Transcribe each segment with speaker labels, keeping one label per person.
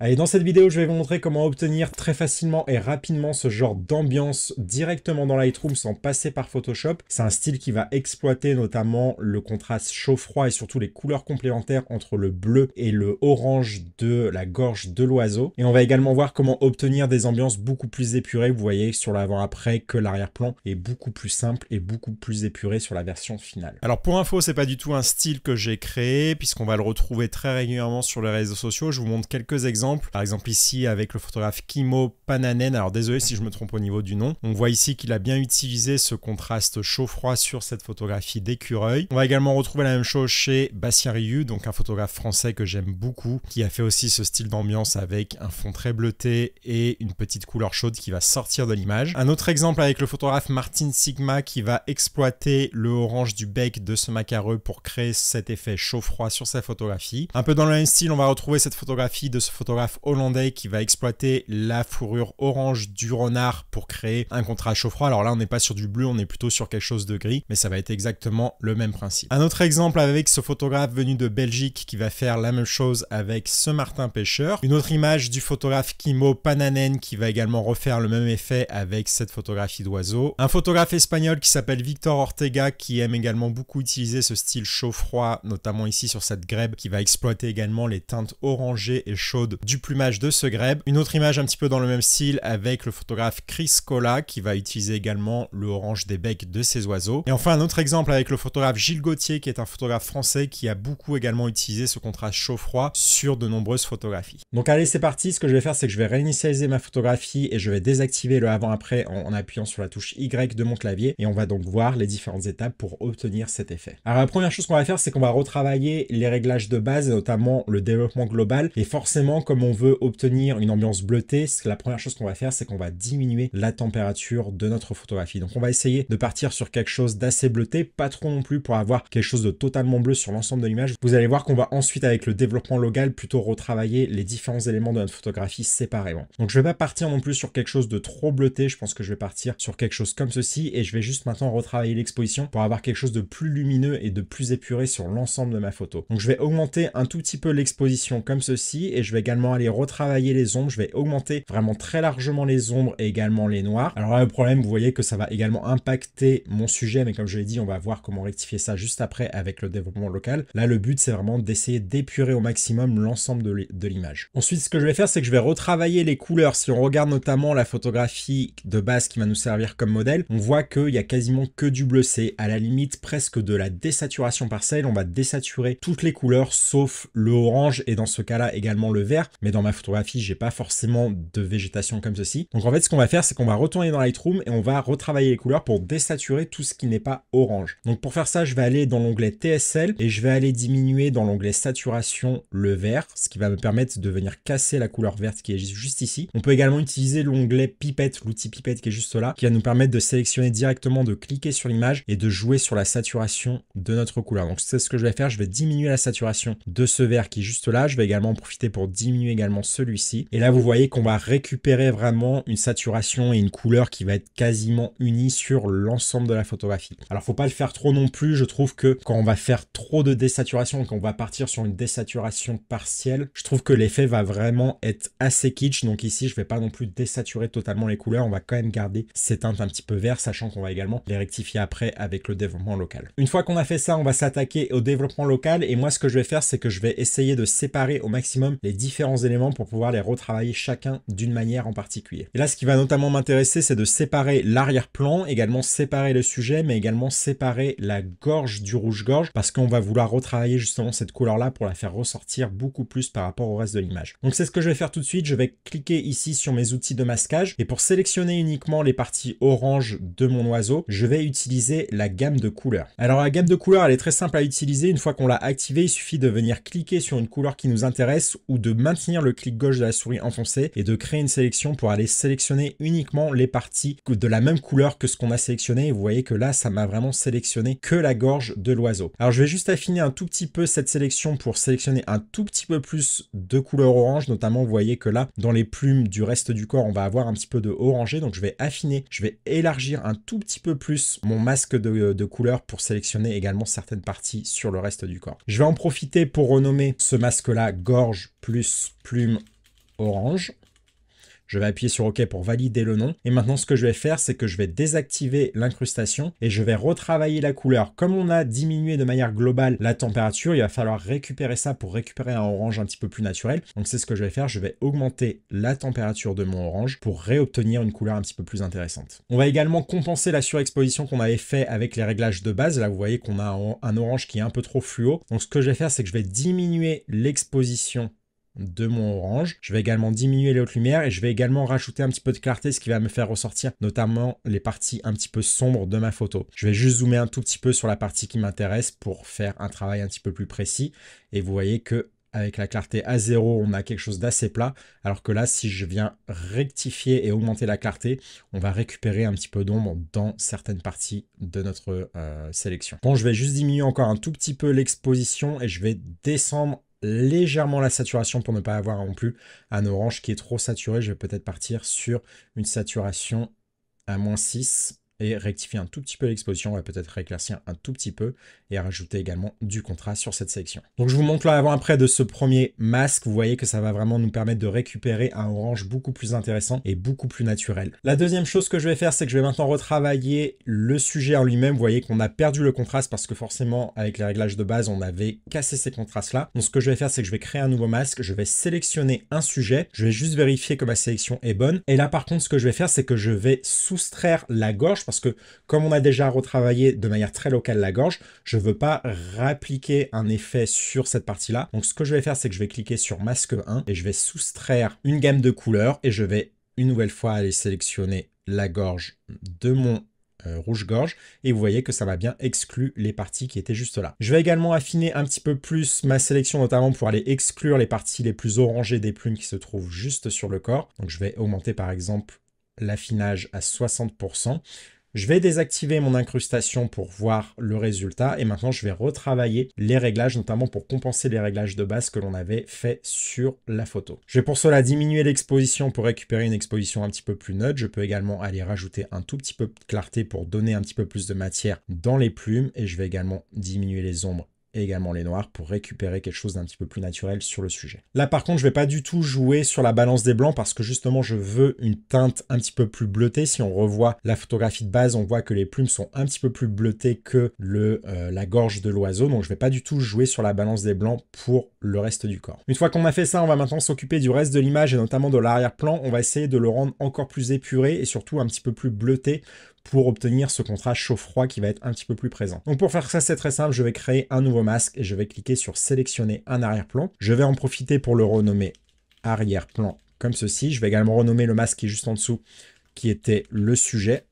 Speaker 1: Allez, dans cette vidéo, je vais vous montrer comment obtenir très facilement et rapidement ce genre d'ambiance directement dans Lightroom sans passer par Photoshop. C'est un style qui va exploiter notamment le contraste chaud-froid et surtout les couleurs complémentaires entre le bleu et le orange de la gorge de l'oiseau. Et on va également voir comment obtenir des ambiances beaucoup plus épurées. Vous voyez sur l'avant-après que l'arrière-plan est beaucoup plus simple et beaucoup plus épuré sur la version finale. Alors pour info, c'est pas du tout un style que j'ai créé puisqu'on va le retrouver très régulièrement sur les réseaux sociaux. Je vous montre quelques exemples par exemple ici avec le photographe Kimo Pananen, alors désolé si je me trompe au niveau du nom, on voit ici qu'il a bien utilisé ce contraste chaud-froid sur cette photographie d'écureuil. On va également retrouver la même chose chez Bastien Ryu, donc un photographe français que j'aime beaucoup, qui a fait aussi ce style d'ambiance avec un fond très bleuté et une petite couleur chaude qui va sortir de l'image. Un autre exemple avec le photographe Martin Sigma qui va exploiter le orange du bec de ce macareux pour créer cet effet chaud-froid sur sa photographie. Un peu dans le même style, on va retrouver cette photographie de ce photographe photographe hollandais qui va exploiter la fourrure orange du renard pour créer un contrat chaud-froid. Alors là, on n'est pas sur du bleu, on est plutôt sur quelque chose de gris, mais ça va être exactement le même principe. Un autre exemple avec ce photographe venu de Belgique qui va faire la même chose avec ce Martin Pêcheur. Une autre image du photographe Kimo Pananen qui va également refaire le même effet avec cette photographie d'oiseau. Un photographe espagnol qui s'appelle Victor Ortega qui aime également beaucoup utiliser ce style chaud-froid, notamment ici sur cette grève, qui va exploiter également les teintes orangées et chaudes du plumage de ce grèbe. Une autre image un petit peu dans le même style avec le photographe Chris Cola qui va utiliser également le orange des becs de ces oiseaux. Et enfin un autre exemple avec le photographe Gilles Gauthier qui est un photographe français qui a beaucoup également utilisé ce contraste chaud-froid sur de nombreuses photographies. Donc allez c'est parti, ce que je vais faire c'est que je vais réinitialiser ma photographie et je vais désactiver le avant-après en, appuyant sur la touche Y de mon clavier et on va donc voir les différentes étapes pour obtenir cet effet. Alors la première chose qu'on va faire c'est qu'on va retravailler les réglages de base et notamment le développement global et forcément comme on veut obtenir une ambiance bleutée, la première chose qu'on va faire, c'est qu'on va diminuer la température de notre photographie. Donc on va essayer de partir sur quelque chose d'assez bleuté, pas trop non plus pour avoir quelque chose de totalement bleu sur l'ensemble de l'image. Vous allez voir qu'on va ensuite avec le développement local plutôt retravailler les différents éléments de notre photographie séparément. Donc je vais pas partir non plus sur quelque chose de trop bleuté, je pense que je vais partir sur quelque chose comme ceci et je vais juste maintenant retravailler l'exposition pour avoir quelque chose de plus lumineux et de plus épuré sur l'ensemble de ma photo. Donc je vais augmenter un tout petit peu l'exposition comme ceci et je vais également aller retravailler les ombres. Je vais augmenter vraiment très largement les ombres et également les noirs. Alors là, le problème, vous voyez que ça va également impacter mon sujet, mais comme je l'ai dit, on va voir comment rectifier ça juste après avec le développement local. Là, le but, c'est vraiment d'essayer d'épurer au maximum l'ensemble de l'image. Ensuite, ce que je vais faire, c'est que je vais retravailler les couleurs. Si on regarde notamment la photographie de base qui va nous servir comme modèle, on voit qu'il y a quasiment que du bleu. C'est à la limite presque de la désaturation parcelle. On va désaturer toutes les couleurs sauf le orange et dans ce cas-là également le vert mais dans ma photographie, j'ai pas forcément de végétation comme ceci. Donc en fait, ce qu'on va faire, c'est qu'on va retourner dans Lightroom et on va retravailler les couleurs pour désaturer tout ce qui n'est pas orange. Donc pour faire ça, je vais aller dans l'onglet TSL et je vais aller diminuer dans l'onglet saturation le vert, ce qui va me permettre de venir casser la couleur verte qui est juste ici. On peut également utiliser l'onglet pipette, l'outil pipette qui est juste là, qui va nous permettre de sélectionner directement, de cliquer sur l'image et de jouer sur la saturation de notre couleur. Donc c'est ce que je vais faire, je vais diminuer la saturation de ce vert qui est juste là. Je vais également en profiter pour diminuer également celui-ci. Et là, vous voyez qu'on va récupérer vraiment une saturation et une couleur qui va être quasiment unie sur l'ensemble de la photographie. Alors, faut pas le faire trop non plus. Je trouve que quand on va faire trop de désaturation, quand on va partir sur une désaturation partielle, je trouve que l'effet va vraiment être assez kitsch. Donc ici, je vais pas non plus désaturer totalement les couleurs. On va quand même garder ces teintes un petit peu vert, sachant qu'on va également les rectifier après avec le développement local. Une fois qu'on a fait ça, on va s'attaquer au développement local. Et moi, ce que je vais faire, c'est que je vais essayer de séparer au maximum les différents éléments pour pouvoir les retravailler chacun d'une manière en particulier. Et là, ce qui va notamment m'intéresser, c'est de séparer l'arrière-plan, également séparer le sujet, mais également séparer la gorge du rouge-gorge, parce qu'on va vouloir retravailler justement cette couleur-là pour la faire ressortir beaucoup plus par rapport au reste de l'image. Donc c'est ce que je vais faire tout de suite, je vais cliquer ici sur mes outils de masquage, et pour sélectionner uniquement les parties orange de mon oiseau, je vais utiliser la gamme de couleurs. Alors la gamme de couleurs, elle est très simple à utiliser, une fois qu'on l'a activée, il suffit de venir cliquer sur une couleur qui nous intéresse, ou de tenir le clic gauche de la souris enfoncé et de créer une sélection pour aller sélectionner uniquement les parties de la même couleur que ce qu'on a sélectionné. vous voyez que là, ça m'a vraiment sélectionné que la gorge de l'oiseau. Alors je vais juste affiner un tout petit peu cette sélection pour sélectionner un tout petit peu plus de couleur orange. Notamment, vous voyez que là, dans les plumes du reste du corps, on va avoir un petit peu de orangé. Donc je vais affiner, je vais élargir un tout petit peu plus mon masque de, de couleur pour sélectionner également certaines parties sur le reste du corps. Je vais en profiter pour renommer ce masque-là gorge plus plume orange. Je vais appuyer sur OK pour valider le nom. Et maintenant, ce que je vais faire, c'est que je vais désactiver l'incrustation et je vais retravailler la couleur. Comme on a diminué de manière globale la température, il va falloir récupérer ça pour récupérer un orange un petit peu plus naturel. Donc, c'est ce que je vais faire. Je vais augmenter la température de mon orange pour réobtenir une couleur un petit peu plus intéressante. On va également compenser la surexposition qu'on avait fait avec les réglages de base. Là, vous voyez qu'on a un orange qui est un peu trop fluo. Donc, ce que je vais faire, c'est que je vais diminuer l'exposition de mon orange. Je vais également diminuer les hautes lumières et je vais également rajouter un petit peu de clarté, ce qui va me faire ressortir notamment les parties un petit peu sombres de ma photo. Je vais juste zoomer un tout petit peu sur la partie qui m'intéresse pour faire un travail un petit peu plus précis. Et vous voyez que avec la clarté à zéro, on a quelque chose d'assez plat, alors que là, si je viens rectifier et augmenter la clarté, on va récupérer un petit peu d'ombre dans certaines parties de notre euh, sélection. Bon, je vais juste diminuer encore un tout petit peu l'exposition et je vais descendre légèrement la saturation pour ne pas avoir non plus un orange qui est trop saturé. Je vais peut-être partir sur une saturation à moins 6 et rectifier un tout petit peu l'exposition on va peut-être rééclaircir un tout petit peu et rajouter également du contraste sur cette section. Donc je vous montre là après de ce premier masque, vous voyez que ça va vraiment nous permettre de récupérer un orange beaucoup plus intéressant et beaucoup plus naturel. La deuxième chose que je vais faire, c'est que je vais maintenant retravailler le sujet en lui-même. Vous voyez qu'on a perdu le contraste parce que forcément avec les réglages de base, on avait cassé ces contrastes là. Donc ce que je vais faire, c'est que je vais créer un nouveau masque, je vais sélectionner un sujet, je vais juste vérifier que ma sélection est bonne. Et là par contre, ce que je vais faire, c'est que je vais soustraire la gorge parce que comme on a déjà retravaillé de manière très locale la gorge, je ne veux pas réappliquer un effet sur cette partie-là. Donc ce que je vais faire, c'est que je vais cliquer sur masque 1 et je vais soustraire une gamme de couleurs et je vais une nouvelle fois aller sélectionner la gorge de mon euh, rouge-gorge et vous voyez que ça m'a bien exclu les parties qui étaient juste là. Je vais également affiner un petit peu plus ma sélection notamment pour aller exclure les parties les plus orangées des plumes qui se trouvent juste sur le corps. Donc je vais augmenter par exemple l'affinage à 60%. Je vais désactiver mon incrustation pour voir le résultat et maintenant je vais retravailler les réglages, notamment pour compenser les réglages de base que l'on avait fait sur la photo. Je vais pour cela diminuer l'exposition pour récupérer une exposition un petit peu plus neutre. Je peux également aller rajouter un tout petit peu de clarté pour donner un petit peu plus de matière dans les plumes et je vais également diminuer les ombres également les noirs pour récupérer quelque chose d'un petit peu plus naturel sur le sujet. Là par contre je vais pas du tout jouer sur la balance des blancs parce que justement je veux une teinte un petit peu plus bleutée. Si on revoit la photographie de base on voit que les plumes sont un petit peu plus bleutées que le, euh, la gorge de l'oiseau donc je vais pas du tout jouer sur la balance des blancs pour le reste du corps. Une fois qu'on a fait ça on va maintenant s'occuper du reste de l'image et notamment de l'arrière-plan. On va essayer de le rendre encore plus épuré et surtout un petit peu plus bleuté pour obtenir ce contrat chaud-froid qui va être un petit peu plus présent. Donc pour faire ça, c'est très simple, je vais créer un nouveau masque et je vais cliquer sur sélectionner un arrière-plan. Je vais en profiter pour le renommer arrière-plan comme ceci. Je vais également renommer le masque qui est juste en dessous qui était le sujet.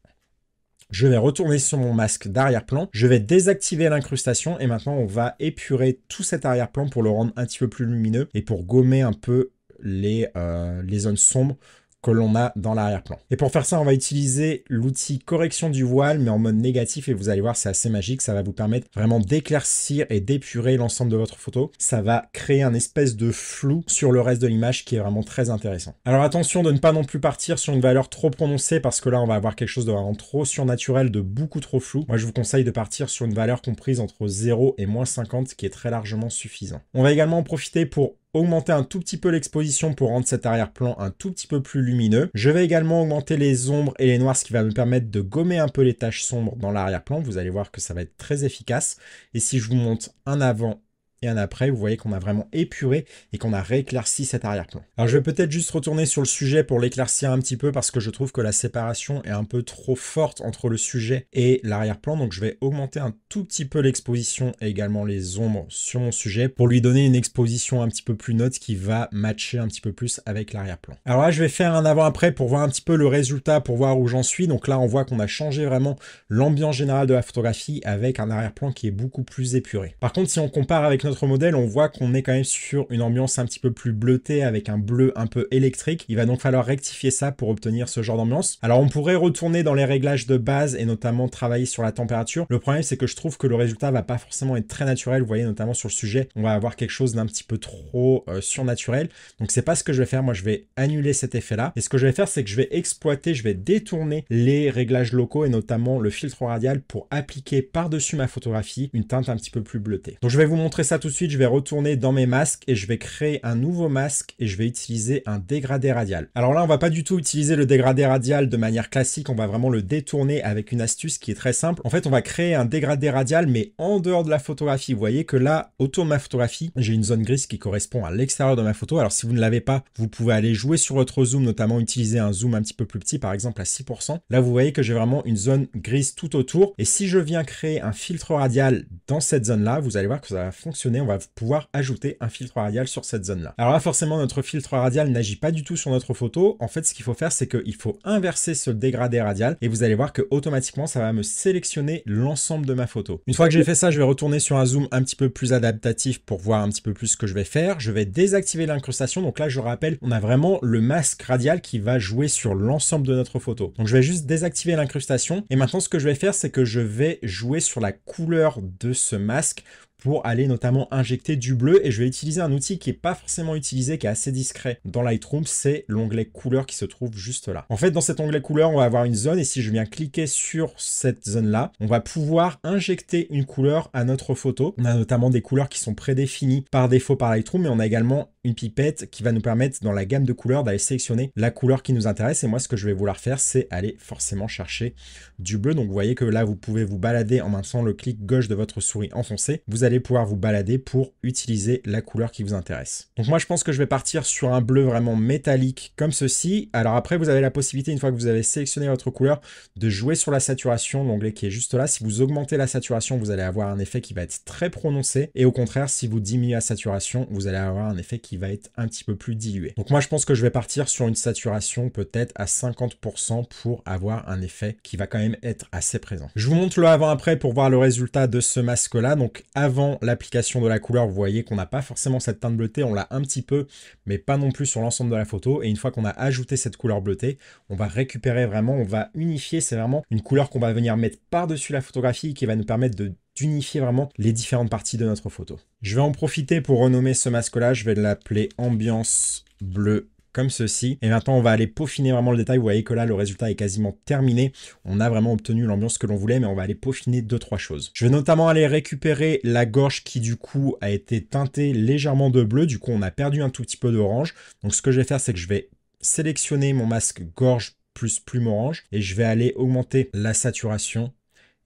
Speaker 1: Je vais retourner sur mon masque d'arrière-plan, je vais désactiver l'incrustation et maintenant on va épurer tout cet arrière-plan pour le rendre un petit peu plus lumineux et pour gommer un peu les, euh, les zones sombres que l'on a dans l'arrière-plan. Et pour faire ça, on va utiliser l'outil correction du voile, mais en mode négatif, et vous allez voir, c'est assez magique, ça va vous permettre vraiment d'éclaircir et d'épurer l'ensemble de votre photo. Ça va créer un espèce de flou sur le reste de l'image qui est vraiment très intéressant. Alors attention de ne pas non plus partir sur une valeur trop prononcée, parce que là, on va avoir quelque chose de vraiment trop surnaturel, de beaucoup trop flou. Moi, je vous conseille de partir sur une valeur comprise entre 0 et moins 50, qui est très largement suffisant. On va également en profiter pour augmenter un tout petit peu l'exposition pour rendre cet arrière-plan un tout petit peu plus lumineux. Je vais également augmenter les ombres et les noirs, ce qui va me permettre de gommer un peu les taches sombres dans l'arrière-plan. Vous allez voir que ça va être très efficace. Et si je vous montre un avant et après, vous voyez qu'on a vraiment épuré et qu'on a rééclairci cet arrière-plan. Alors je vais peut-être juste retourner sur le sujet pour l'éclaircir un petit peu parce que je trouve que la séparation est un peu trop forte entre le sujet et l'arrière-plan, donc je vais augmenter un tout petit peu l'exposition et également les ombres sur mon sujet pour lui donner une exposition un petit peu plus note qui va matcher un petit peu plus avec l'arrière-plan. Alors là, je vais faire un avant-après pour voir un petit peu le résultat, pour voir où j'en suis. Donc là, on voit qu'on a changé vraiment l'ambiance générale de la photographie avec un arrière-plan qui est beaucoup plus épuré. Par contre, si on compare avec notre modèle, on voit qu'on est quand même sur une ambiance un petit peu plus bleutée avec un bleu un peu électrique. Il va donc falloir rectifier ça pour obtenir ce genre d'ambiance. Alors on pourrait retourner dans les réglages de base et notamment travailler sur la température. Le problème c'est que je trouve que le résultat va pas forcément être très naturel. Vous voyez notamment sur le sujet, on va avoir quelque chose d'un petit peu trop euh, surnaturel. Donc c'est pas ce que je vais faire. Moi je vais annuler cet effet là. Et ce que je vais faire c'est que je vais exploiter, je vais détourner les réglages locaux et notamment le filtre radial pour appliquer par-dessus ma photographie une teinte un petit peu plus bleutée. Donc je vais vous montrer ça tout de suite, je vais retourner dans mes masques et je vais créer un nouveau masque et je vais utiliser un dégradé radial. Alors là, on va pas du tout utiliser le dégradé radial de manière classique, on va vraiment le détourner avec une astuce qui est très simple. En fait, on va créer un dégradé radial, mais en dehors de la photographie. Vous voyez que là, autour de ma photographie, j'ai une zone grise qui correspond à l'extérieur de ma photo. Alors si vous ne l'avez pas, vous pouvez aller jouer sur votre zoom, notamment utiliser un zoom un petit peu plus petit, par exemple à 6%. Là, vous voyez que j'ai vraiment une zone grise tout autour. Et si je viens créer un filtre radial dans cette zone-là, vous allez voir que ça va fonctionner on va pouvoir ajouter un filtre radial sur cette zone-là. Alors là, forcément, notre filtre radial n'agit pas du tout sur notre photo. En fait, ce qu'il faut faire, c'est qu'il faut inverser ce dégradé radial et vous allez voir que automatiquement, ça va me sélectionner l'ensemble de ma photo. Une fois que j'ai fait ça, je vais retourner sur un zoom un petit peu plus adaptatif pour voir un petit peu plus ce que je vais faire. Je vais désactiver l'incrustation. Donc là, je rappelle, on a vraiment le masque radial qui va jouer sur l'ensemble de notre photo. Donc je vais juste désactiver l'incrustation. Et maintenant, ce que je vais faire, c'est que je vais jouer sur la couleur de ce masque pour aller notamment injecter du bleu. Et je vais utiliser un outil qui n'est pas forcément utilisé, qui est assez discret dans Lightroom, c'est l'onglet couleur qui se trouve juste là. En fait, dans cet onglet couleur, on va avoir une zone et si je viens cliquer sur cette zone-là, on va pouvoir injecter une couleur à notre photo. On a notamment des couleurs qui sont prédéfinies par défaut par Lightroom, mais on a également une pipette qui va nous permettre dans la gamme de couleurs d'aller sélectionner la couleur qui nous intéresse. Et moi, ce que je vais vouloir faire, c'est aller forcément chercher du bleu. Donc, vous voyez que là, vous pouvez vous balader en maintenant le clic gauche de votre souris enfoncé. Vous allez pouvoir vous balader pour utiliser la couleur qui vous intéresse. Donc moi je pense que je vais partir sur un bleu vraiment métallique comme ceci. Alors après vous avez la possibilité une fois que vous avez sélectionné votre couleur de jouer sur la saturation, l'onglet qui est juste là. Si vous augmentez la saturation vous allez avoir un effet qui va être très prononcé et au contraire si vous diminuez la saturation vous allez avoir un effet qui va être un petit peu plus dilué. Donc moi je pense que je vais partir sur une saturation peut-être à 50% pour avoir un effet qui va quand même être assez présent. Je vous montre le avant après pour voir le résultat de ce masque là. Donc avant l'application de la couleur, vous voyez qu'on n'a pas forcément cette teinte bleutée, on l'a un petit peu, mais pas non plus sur l'ensemble de la photo. Et une fois qu'on a ajouté cette couleur bleutée, on va récupérer vraiment, on va unifier, c'est vraiment une couleur qu'on va venir mettre par-dessus la photographie qui va nous permettre de d'unifier vraiment les différentes parties de notre photo. Je vais en profiter pour renommer ce masque-là, je vais l'appeler Ambiance bleue comme ceci. Et maintenant, on va aller peaufiner vraiment le détail. Vous voyez que là, le résultat est quasiment terminé. On a vraiment obtenu l'ambiance que l'on voulait, mais on va aller peaufiner deux, trois choses. Je vais notamment aller récupérer la gorge qui, du coup, a été teintée légèrement de bleu. Du coup, on a perdu un tout petit peu d'orange. Donc, ce que je vais faire, c'est que je vais sélectionner mon masque gorge plus plume orange et je vais aller augmenter la saturation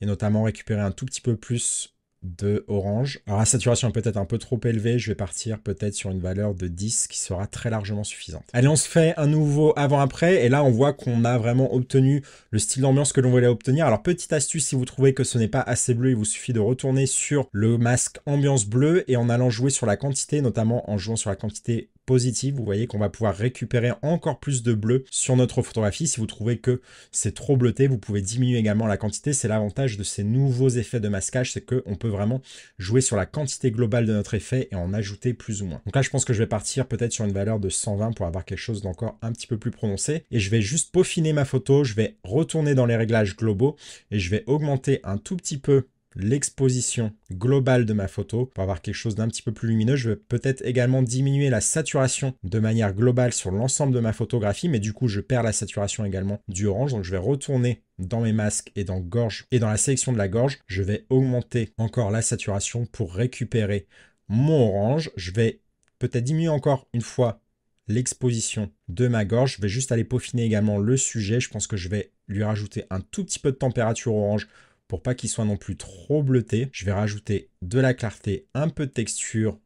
Speaker 1: et notamment récupérer un tout petit peu plus de Orange. Alors la saturation est peut-être un peu trop élevée, je vais partir peut-être sur une valeur de 10 qui sera très largement suffisante. Allez, on se fait un nouveau avant-après et là on voit qu'on a vraiment obtenu le style d'ambiance que l'on voulait obtenir. Alors petite astuce, si vous trouvez que ce n'est pas assez bleu, il vous suffit de retourner sur le masque ambiance bleue et en allant jouer sur la quantité, notamment en jouant sur la quantité positive. Vous voyez qu'on va pouvoir récupérer encore plus de bleu sur notre photographie. Si vous trouvez que c'est trop bleuté, vous pouvez diminuer également la quantité. C'est l'avantage de ces nouveaux effets de masquage, c'est qu'on peut vraiment jouer sur la quantité globale de notre effet et en ajouter plus ou moins. Donc là, je pense que je vais partir peut-être sur une valeur de 120 pour avoir quelque chose d'encore un petit peu plus prononcé. Et je vais juste peaufiner ma photo, je vais retourner dans les réglages globaux et je vais augmenter un tout petit peu l'exposition globale de ma photo pour avoir quelque chose d'un petit peu plus lumineux. Je vais peut-être également diminuer la saturation de manière globale sur l'ensemble de ma photographie, mais du coup, je perds la saturation également du orange. Donc, je vais retourner dans mes masques et dans gorge et dans la sélection de la gorge, je vais augmenter encore la saturation pour récupérer mon orange. Je vais peut-être diminuer encore une fois l'exposition de ma gorge. Je vais juste aller peaufiner également le sujet. Je pense que je vais lui rajouter un tout petit peu de température orange pour pas qu'il soit non plus trop bleuté, je vais rajouter de la clarté, un peu de texture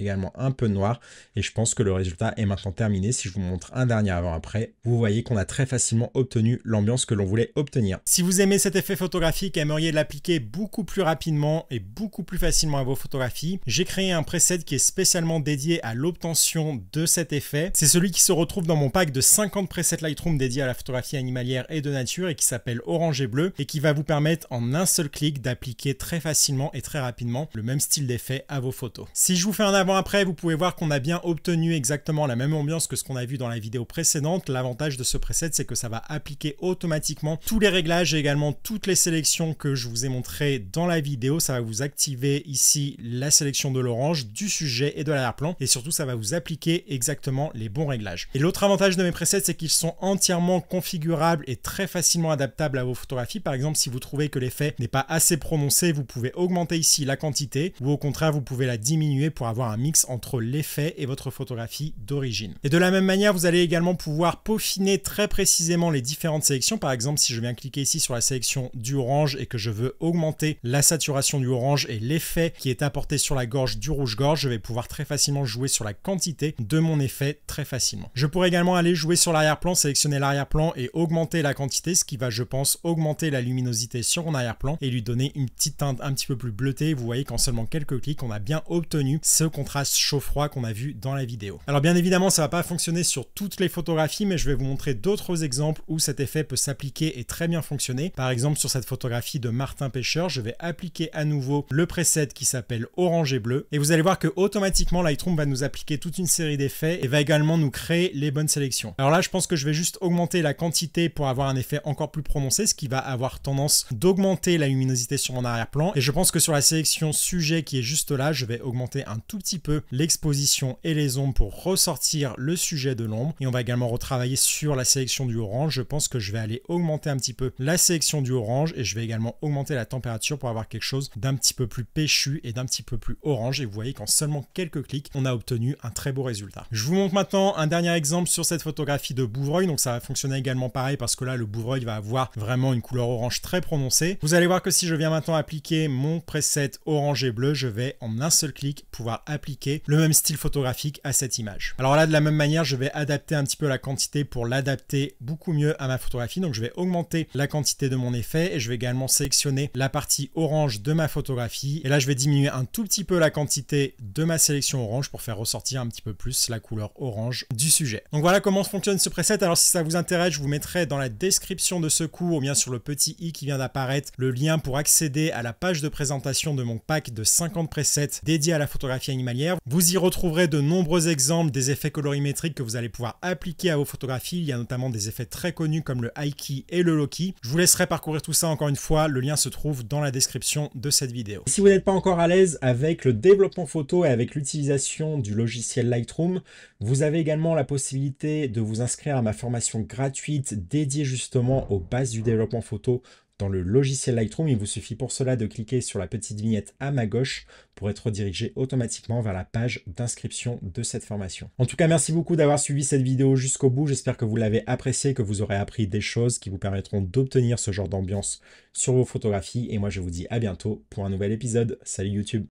Speaker 1: également un peu noir. Et je pense que le résultat est maintenant terminé. Si je vous montre un dernier avant-après, vous voyez qu'on a très facilement obtenu l'ambiance que l'on voulait obtenir. Si vous aimez cet effet photographique et aimeriez l'appliquer beaucoup plus rapidement et beaucoup plus facilement à vos photographies, j'ai créé un preset qui est spécialement dédié à l'obtention de cet effet. C'est celui qui se retrouve dans mon pack de 50 presets Lightroom dédiés à la photographie animalière et de nature et qui s'appelle Orange et Bleu et qui va vous permettre en un seul clic d'appliquer très facilement et très rapidement le même style d'effet à vos photos. Si je vous fais un avant-après, vous pouvez voir qu'on a bien obtenu exactement la même ambiance que ce qu'on a vu dans la vidéo précédente. L'avantage de ce preset, c'est que ça va appliquer automatiquement tous les réglages et également toutes les sélections que je vous ai montrées dans la vidéo. Ça va vous activer ici la sélection de l'orange, du sujet et de l'arrière-plan. Et surtout, ça va vous appliquer exactement les bons réglages. Et l'autre avantage de mes presets, c'est qu'ils sont entièrement configurables et très facilement adaptables à vos photographies. Par exemple, si vous trouvez que l'effet n'est pas assez prononcé, vous pouvez augmenter ici la quantité ou au contraire, vous pouvez la diminuer pour avoir un mix entre l'effet et votre photographie d'origine. Et de la même manière, vous allez également pouvoir peaufiner très précisément les différentes sélections. Par exemple, si je viens cliquer ici sur la sélection du orange et que je veux augmenter la saturation du orange et l'effet qui est apporté sur la gorge du rouge-gorge, je vais pouvoir très facilement jouer sur la quantité de mon effet très facilement. Je pourrais également aller jouer sur l'arrière-plan, sélectionner l'arrière-plan et augmenter la quantité, ce qui va, je pense, augmenter la luminosité sur mon arrière-plan et lui donner une petite teinte un petit peu plus bleutée. Vous voyez qu'en seulement quelques clics, on a bien obtenu ce qu'on contraste chaud-froid qu'on a vu dans la vidéo. Alors bien évidemment, ça va pas fonctionner sur toutes les photographies, mais je vais vous montrer d'autres exemples où cet effet peut s'appliquer et très bien fonctionner. Par exemple, sur cette photographie de Martin Pêcheur, je vais appliquer à nouveau le preset qui s'appelle orange et bleu, et vous allez voir que automatiquement Lightroom va nous appliquer toute une série d'effets et va également nous créer les bonnes sélections. Alors là, je pense que je vais juste augmenter la quantité pour avoir un effet encore plus prononcé, ce qui va avoir tendance d'augmenter la luminosité sur mon arrière-plan, et je pense que sur la sélection sujet qui est juste là, je vais augmenter un tout petit petit peu l'exposition et les ombres pour ressortir le sujet de l'ombre. Et on va également retravailler sur la sélection du orange. Je pense que je vais aller augmenter un petit peu la sélection du orange et je vais également augmenter la température pour avoir quelque chose d'un petit peu plus péchu et d'un petit peu plus orange. Et vous voyez qu'en seulement quelques clics, on a obtenu un très beau résultat. Je vous montre maintenant un dernier exemple sur cette photographie de bouvreuil. Donc ça va fonctionner également pareil parce que là, le bouvreuil va avoir vraiment une couleur orange très prononcée. Vous allez voir que si je viens maintenant appliquer mon preset orange et bleu, je vais en un seul clic pouvoir appliquer le même style photographique à cette image. Alors là, de la même manière, je vais adapter un petit peu la quantité pour l'adapter beaucoup mieux à ma photographie. Donc je vais augmenter la quantité de mon effet et je vais également sélectionner la partie orange de ma photographie. Et là, je vais diminuer un tout petit peu la quantité de ma sélection orange pour faire ressortir un petit peu plus la couleur orange du sujet. Donc voilà comment fonctionne ce preset. Alors si ça vous intéresse, je vous mettrai dans la description de ce cours, ou bien sur le petit i qui vient d'apparaître, le lien pour accéder à la page de présentation de mon pack de 50 presets dédié à la photographie animale vous y retrouverez de nombreux exemples des effets colorimétriques que vous allez pouvoir appliquer à vos photographies. Il y a notamment des effets très connus comme le High et le Low Key. Je vous laisserai parcourir tout ça encore une fois. Le lien se trouve dans la description de cette vidéo. Si vous n'êtes pas encore à l'aise avec le développement photo et avec l'utilisation du logiciel Lightroom, vous avez également la possibilité de vous inscrire à ma formation gratuite dédiée justement aux bases du développement photo dans le logiciel Lightroom. Il vous suffit pour cela de cliquer sur la petite vignette à ma gauche pour être redirigé automatiquement vers la page d'inscription de cette formation. En tout cas, merci beaucoup d'avoir suivi cette vidéo jusqu'au bout. J'espère que vous l'avez apprécié que vous aurez appris des choses qui vous permettront d'obtenir ce genre d'ambiance sur vos photographies. Et moi, je vous dis à bientôt pour un nouvel épisode. Salut YouTube